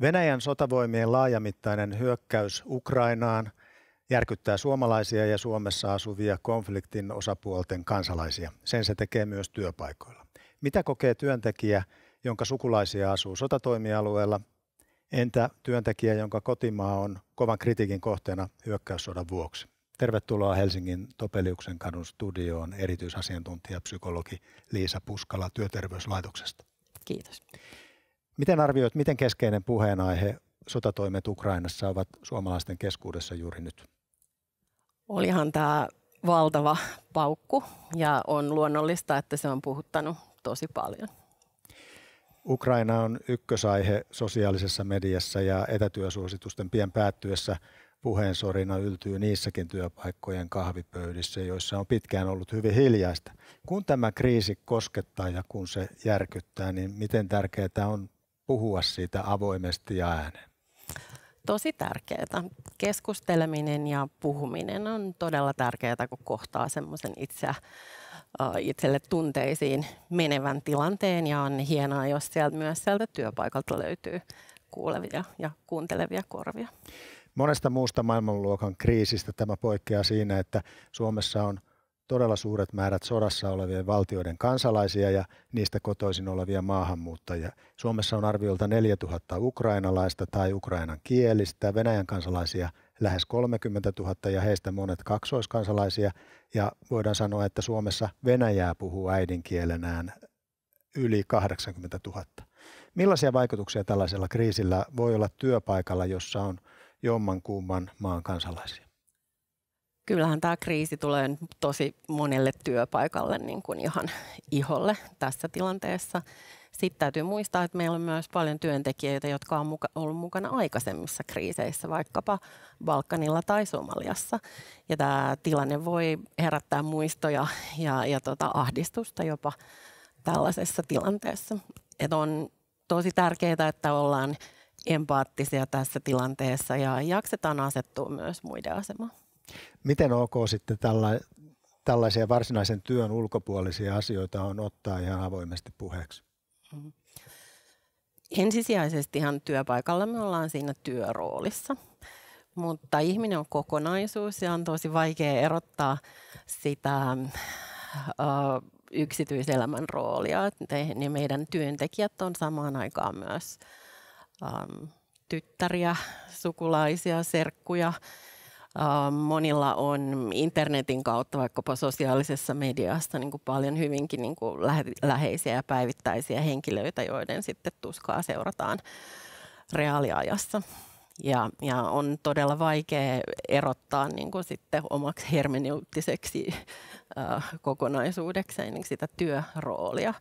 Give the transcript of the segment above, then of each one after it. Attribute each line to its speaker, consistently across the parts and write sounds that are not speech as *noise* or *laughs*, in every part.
Speaker 1: Venäjän sotavoimien laajamittainen hyökkäys Ukrainaan järkyttää suomalaisia ja Suomessa asuvia konfliktin osapuolten kansalaisia. Sen se tekee myös työpaikoilla. Mitä kokee työntekijä, jonka sukulaisia asuu sotatoimialueella? Entä työntekijä, jonka kotimaa on kovan kritiikin kohteena hyökkäyssodan vuoksi? Tervetuloa Helsingin Topeliuksen kadun studioon erityisasiantuntija psykologi Liisa Puskala Työterveyslaitoksesta. Kiitos. Miten arvioit, miten keskeinen puheenaihe sotatoimet Ukrainassa ovat suomalaisten keskuudessa juuri nyt?
Speaker 2: Olihan tämä valtava paukku ja on luonnollista, että se on puhuttanut tosi paljon.
Speaker 1: Ukraina on ykkösaihe sosiaalisessa mediassa ja etätyösuositusten pien päättyessä puheensorina yltyy niissäkin työpaikkojen kahvipöydissä, joissa on pitkään ollut hyvin hiljaista. Kun tämä kriisi koskettaa ja kun se järkyttää, niin miten tärkeää on puhua siitä avoimesti ja ääneen?
Speaker 2: Tosi tärkeää. Keskusteleminen ja puhuminen on todella tärkeää, kun kohtaa semmoisen itse, itselle tunteisiin menevän tilanteen. Ja on hienoa, jos sieltä, myös sieltä työpaikalta löytyy kuulevia ja kuuntelevia korvia.
Speaker 1: Monesta muusta maailmanluokan kriisistä tämä poikkeaa siinä, että Suomessa on todella suuret määrät sodassa olevien valtioiden kansalaisia ja niistä kotoisin olevia maahanmuuttajia. Suomessa on arviolta 4000 ukrainalaista tai ukrainan kielistä, Venäjän kansalaisia lähes 30 000 ja heistä monet kaksoiskansalaisia. Ja voidaan sanoa, että Suomessa Venäjää puhuu äidinkielenään yli 80 000. Millaisia vaikutuksia tällaisella kriisillä voi olla työpaikalla, jossa on jomman maan kansalaisia?
Speaker 2: kyllähän tämä kriisi tulee tosi monelle työpaikalle niin kuin ihan iholle tässä tilanteessa. Sitten täytyy muistaa, että meillä on myös paljon työntekijöitä, jotka on muka, ollut mukana aikaisemmissa kriiseissä, vaikkapa Balkanilla tai Somaliassa. Ja tämä tilanne voi herättää muistoja ja, ja tota ahdistusta jopa tällaisessa tilanteessa. Et on tosi tärkeää, että ollaan empaattisia tässä tilanteessa ja jaksetaan asettua myös muiden asemaan.
Speaker 1: Miten ok sitten tällä, tällaisia varsinaisen työn ulkopuolisia asioita on
Speaker 2: ottaa ihan avoimesti puheeksi? Mm-hmm. Ensisijaisestihan työpaikalla me ollaan siinä työroolissa, mutta ihminen on kokonaisuus ja on tosi vaikea erottaa sitä ö, yksityiselämän roolia. Niin meidän työntekijät on samaan aikaan myös ö, tyttäriä, sukulaisia, serkkuja – Äh, monilla on internetin kautta, vaikkapa sosiaalisessa mediassa, niin kuin paljon hyvinkin niin kuin läheisiä ja päivittäisiä henkilöitä, joiden sitten tuskaa seurataan reaaliajassa. Ja, ja on todella vaikea erottaa niin kuin sitten omaksi hermeneuttiseksi äh, kokonaisuudekseen niin sitä työroolia.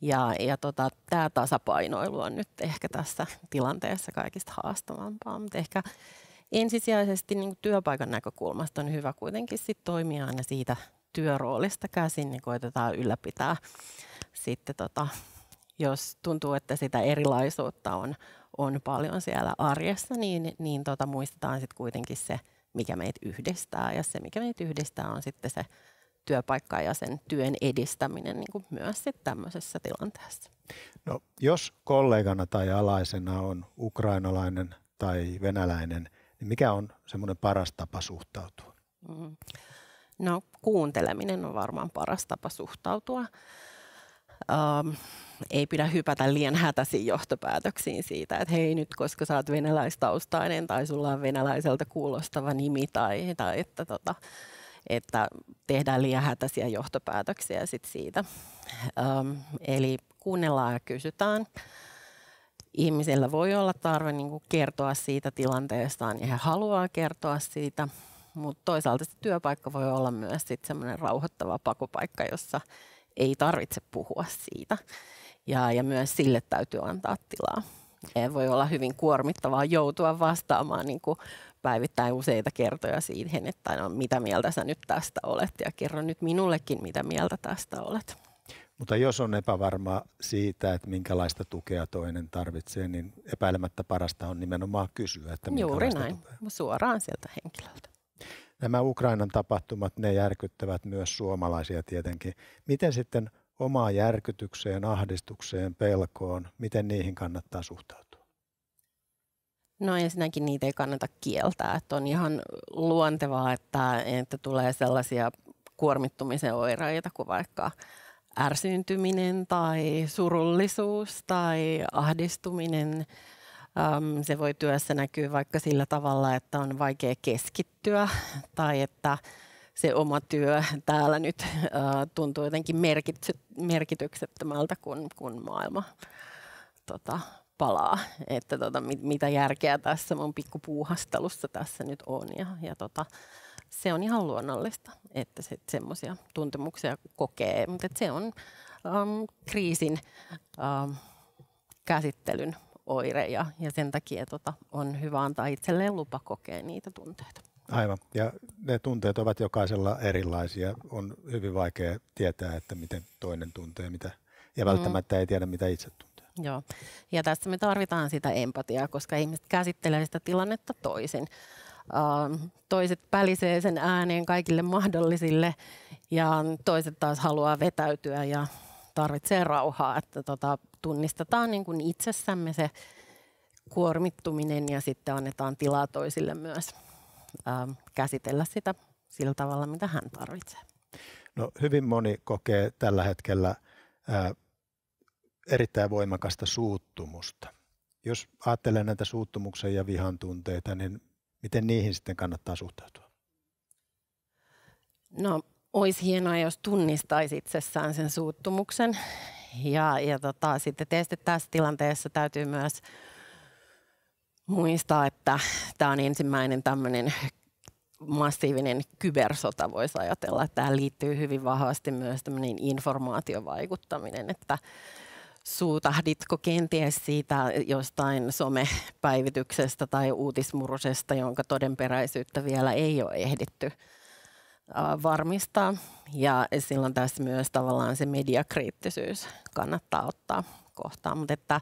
Speaker 2: Ja, ja tota, tämä tasapainoilu on nyt ehkä tässä tilanteessa kaikista haastavampaa, mutta ehkä ensisijaisesti niin kuin työpaikan näkökulmasta on hyvä kuitenkin sit toimia aina siitä työroolista käsin, niin koitetaan ylläpitää sitten tota, jos tuntuu, että sitä erilaisuutta on, on paljon siellä arjessa, niin, niin tota, muistetaan sitten kuitenkin se, mikä meitä yhdistää. Ja se, mikä meitä yhdistää, on sitten se työpaikka ja sen työn edistäminen niin kuin myös sitten tämmöisessä tilanteessa.
Speaker 1: No, jos kollegana tai alaisena on ukrainalainen tai venäläinen, niin mikä on semmoinen paras tapa suhtautua?
Speaker 2: Mm. No kuunteleminen on varmaan paras tapa suhtautua. Ähm, ei pidä hypätä liian hätäisiin johtopäätöksiin siitä, että hei nyt koska sä oot venäläistaustainen tai sulla on venäläiseltä kuulostava nimi tai, tai että, tota, että tehdään liian hätäisiä johtopäätöksiä sit siitä. Ähm, eli kuunnellaan ja kysytään ihmisillä voi olla tarve niin kuin kertoa siitä tilanteestaan ja he haluaa kertoa siitä, mutta toisaalta se työpaikka voi olla myös semmoinen rauhoittava pakopaikka, jossa ei tarvitse puhua siitä. Ja, ja myös sille täytyy antaa tilaa. Ei voi olla hyvin kuormittavaa joutua vastaamaan niin kuin päivittäin useita kertoja siihen, että no, mitä mieltä sä nyt tästä olet ja kerro nyt minullekin, mitä mieltä tästä olet.
Speaker 1: Mutta jos on epävarma siitä, että minkälaista tukea toinen tarvitsee, niin epäilemättä parasta on nimenomaan kysyä, että Juuri näin,
Speaker 2: tukea. suoraan sieltä henkilöltä.
Speaker 1: Nämä Ukrainan tapahtumat, ne järkyttävät myös suomalaisia tietenkin. Miten sitten omaa järkytykseen, ahdistukseen, pelkoon, miten niihin kannattaa suhtautua?
Speaker 2: No ensinnäkin niitä ei kannata kieltää. Että on ihan luontevaa, että, että tulee sellaisia kuormittumisen oireita kuin vaikka – ärsyntyminen tai surullisuus tai ahdistuminen. Ähm, se voi työssä näkyä vaikka sillä tavalla, että on vaikea keskittyä tai että se oma työ täällä nyt äh, tuntuu jotenkin merkityksettömältä, kun, kun maailma tota, palaa. Että tota, mit, mitä järkeä tässä mun pikkupuuhastelussa tässä nyt on. Ja, ja tota, se on ihan luonnollista, että se, semmoisia tuntemuksia kokee, mutta se on um, kriisin um, käsittelyn oire ja, ja sen takia tota, on hyvä antaa itselleen lupa kokea niitä tunteita.
Speaker 1: Aivan, ja ne tunteet ovat jokaisella erilaisia. On hyvin vaikea tietää, että miten toinen tuntee mitä, ja mm. välttämättä mm. ei tiedä, mitä itse tuntee.
Speaker 2: Joo, ja tässä me tarvitaan sitä empatiaa, koska ihmiset käsittelevät sitä tilannetta toisin. Ähm, toiset pälisee sen ääneen kaikille mahdollisille ja toiset taas haluaa vetäytyä ja tarvitsee rauhaa, että tota, tunnistetaan niin kuin itsessämme se kuormittuminen ja sitten annetaan tilaa toisille myös ää, ähm, käsitellä sitä sillä tavalla, mitä hän tarvitsee.
Speaker 1: No, hyvin moni kokee tällä hetkellä ää, äh, erittäin voimakasta suuttumusta. Jos ajattelee näitä suuttumuksen ja vihan tunteita, niin miten niihin sitten kannattaa suhtautua?
Speaker 2: No, olisi hienoa, jos tunnistaisi itsessään sen suuttumuksen. Ja, ja tota, sitten tietysti tässä tilanteessa täytyy myös muistaa, että tämä on ensimmäinen tämmöinen massiivinen kybersota, voisi ajatella. Tähän liittyy hyvin vahvasti myös tämmöinen informaatiovaikuttaminen, että suutahditko kenties siitä jostain somepäivityksestä tai uutismurusesta, jonka todenperäisyyttä vielä ei ole ehditty varmistaa. Ja silloin tässä myös tavallaan se mediakriittisyys kannattaa ottaa kohtaan. Mutta että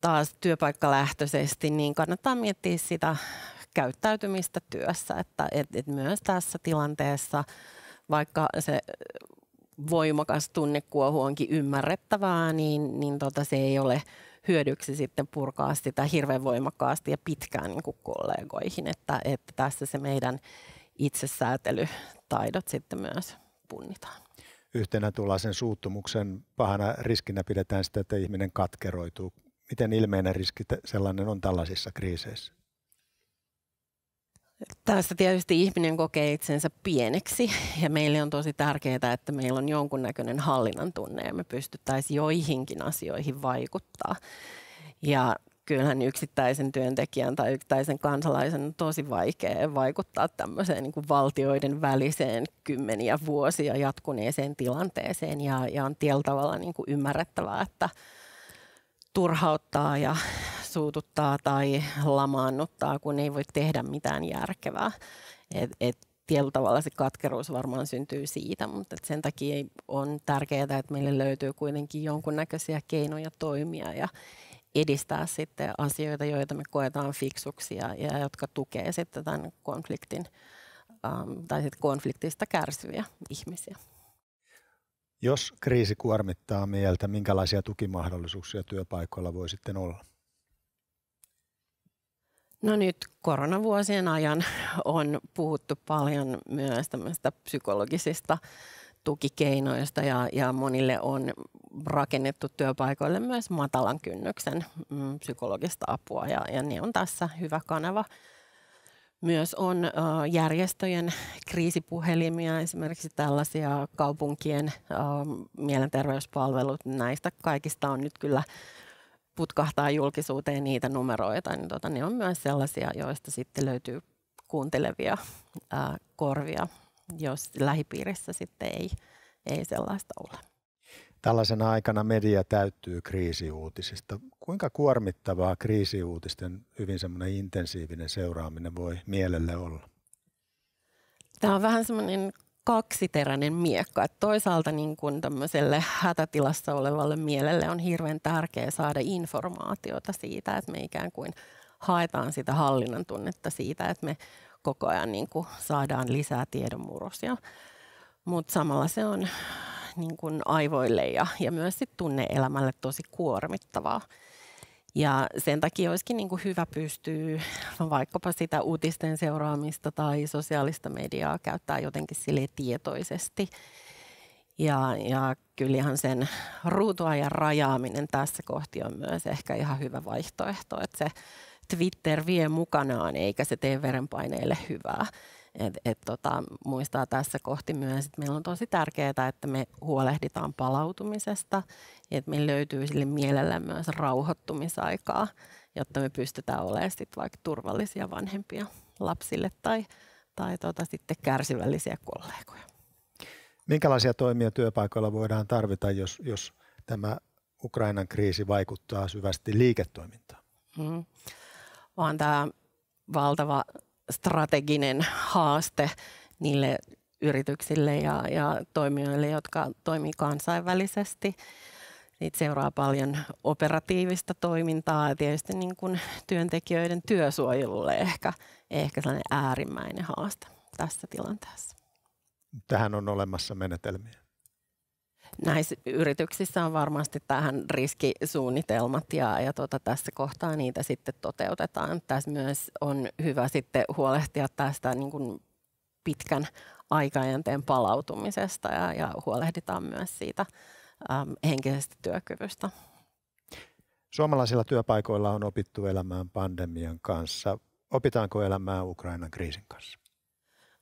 Speaker 2: taas työpaikkalähtöisesti, niin kannattaa miettiä sitä käyttäytymistä työssä, että et, et myös tässä tilanteessa, vaikka se voimakas tunnekuohu onkin ymmärrettävää, niin, niin tota, se ei ole hyödyksi sitten purkaa sitä hirveän voimakkaasti ja pitkään niin kuin kollegoihin, että, että tässä se meidän itsesäätelytaidot sitten myös punnitaan.
Speaker 1: Yhtenä sen suuttumuksen pahana riskinä pidetään sitä, että ihminen katkeroituu. Miten ilmeinen riski sellainen on tällaisissa kriiseissä?
Speaker 2: Tässä tietysti ihminen kokee itsensä pieneksi ja meille on tosi tärkeää, että meillä on jonkunnäköinen hallinnan tunne ja me pystyttäisiin joihinkin asioihin vaikuttaa. Ja kyllähän yksittäisen työntekijän tai yksittäisen kansalaisen on tosi vaikea vaikuttaa tämmöiseen niin kuin valtioiden väliseen kymmeniä vuosia jatkuneeseen tilanteeseen ja, ja on tietyllä tavalla niin kuin ymmärrettävää, että – turhauttaa ja suututtaa tai lamaannuttaa, kun ei voi tehdä mitään järkevää. Et, et tietyllä tavalla se katkeruus varmaan syntyy siitä, mutta sen takia on tärkeää, että meille löytyy kuitenkin jonkunnäköisiä keinoja toimia ja edistää sitten asioita, joita me koetaan fiksuksi ja jotka tukee sitten tämän konfliktin ähm, tai sitten konfliktista kärsiviä ihmisiä.
Speaker 1: Jos kriisi kuormittaa mieltä, minkälaisia tukimahdollisuuksia työpaikoilla voi sitten olla?
Speaker 2: No nyt koronavuosien ajan *laughs* on puhuttu paljon myös tämmöistä psykologisista tukikeinoista ja, ja monille on rakennettu työpaikoille myös matalan kynnyksen mm, psykologista apua ja, ja ne on tässä hyvä kanava myös on järjestöjen kriisipuhelimia, esimerkiksi tällaisia kaupunkien mielenterveyspalvelut. Näistä kaikista on nyt kyllä putkahtaa julkisuuteen niitä numeroita, niin tota, ne on myös sellaisia, joista sitten löytyy kuuntelevia korvia, jos lähipiirissä sitten ei, ei sellaista ole.
Speaker 1: Tällaisena aikana media täyttyy kriisiuutisista. Kuinka kuormittavaa kriisiuutisten hyvin semmoinen intensiivinen seuraaminen voi mielelle olla?
Speaker 2: Tämä on vähän semmoinen kaksiteräinen miekka. Että toisaalta niin kuin tämmöiselle hätätilassa olevalle mielelle on hirveän tärkeää saada informaatiota siitä, että me ikään kuin haetaan sitä hallinnan tunnetta siitä, että me koko ajan niin kuin saadaan lisää tiedonmurrosia. Mutta samalla se on niin kuin aivoille ja, ja myös sit tunne tunne-elämälle tosi kuormittavaa. Ja sen takia olisikin niin kuin hyvä pystyä vaikkapa sitä uutisten seuraamista tai sosiaalista mediaa käyttää jotenkin sille tietoisesti. Ja, ja kyllähän sen ruutuajan rajaaminen tässä kohti on myös ehkä ihan hyvä vaihtoehto, että se Twitter vie mukanaan eikä se tee verenpaineelle hyvää. Et, et tota, muistaa tässä kohti myös, että meillä on tosi tärkeää, että me huolehditaan palautumisesta ja että me löytyy sille mielellä myös rauhoittumisaikaa, jotta me pystytään olemaan sit vaikka turvallisia vanhempia lapsille tai, tai tota, sitten kärsivällisiä kollegoja.
Speaker 1: Minkälaisia toimia työpaikoilla voidaan tarvita, jos, jos tämä Ukrainan kriisi vaikuttaa syvästi liiketoimintaan?
Speaker 2: Mm. Vaan tämä valtava strateginen haaste niille yrityksille ja, ja toimijoille, jotka toimii kansainvälisesti. Niitä seuraa paljon operatiivista toimintaa ja tietysti niin kuin työntekijöiden työsuojelulle ehkä, ehkä sellainen äärimmäinen haaste tässä tilanteessa.
Speaker 1: Tähän on olemassa menetelmiä
Speaker 2: näissä yrityksissä on varmasti tähän riskisuunnitelmat ja, ja tuota, tässä kohtaa niitä sitten toteutetaan. Tässä myös on hyvä sitten huolehtia tästä niin kuin pitkän aikajänteen palautumisesta ja, ja huolehditaan myös siitä äm, henkisestä työkyvystä.
Speaker 1: Suomalaisilla työpaikoilla on opittu elämään pandemian kanssa. Opitaanko elämään Ukrainan kriisin kanssa?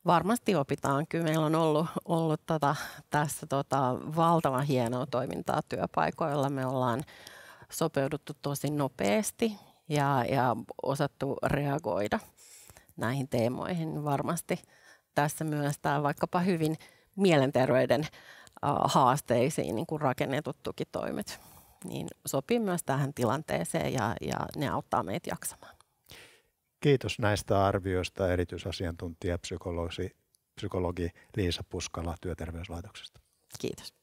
Speaker 2: varmasti opitaan. Kyllä meillä on ollut, ollut tota, tässä tota, valtavan hienoa toimintaa työpaikoilla. Me ollaan sopeuduttu tosi nopeasti ja, ja osattu reagoida näihin teemoihin. Varmasti tässä myös tämä vaikkapa hyvin mielenterveyden haasteisiin niin kuin rakennetut tukitoimet niin sopii myös tähän tilanteeseen ja, ja ne auttaa meitä jaksamaan.
Speaker 1: Kiitos näistä arvioista erityisasiantuntija psykologi, psykologi Liisa Puskala Työterveyslaitoksesta. Kiitos.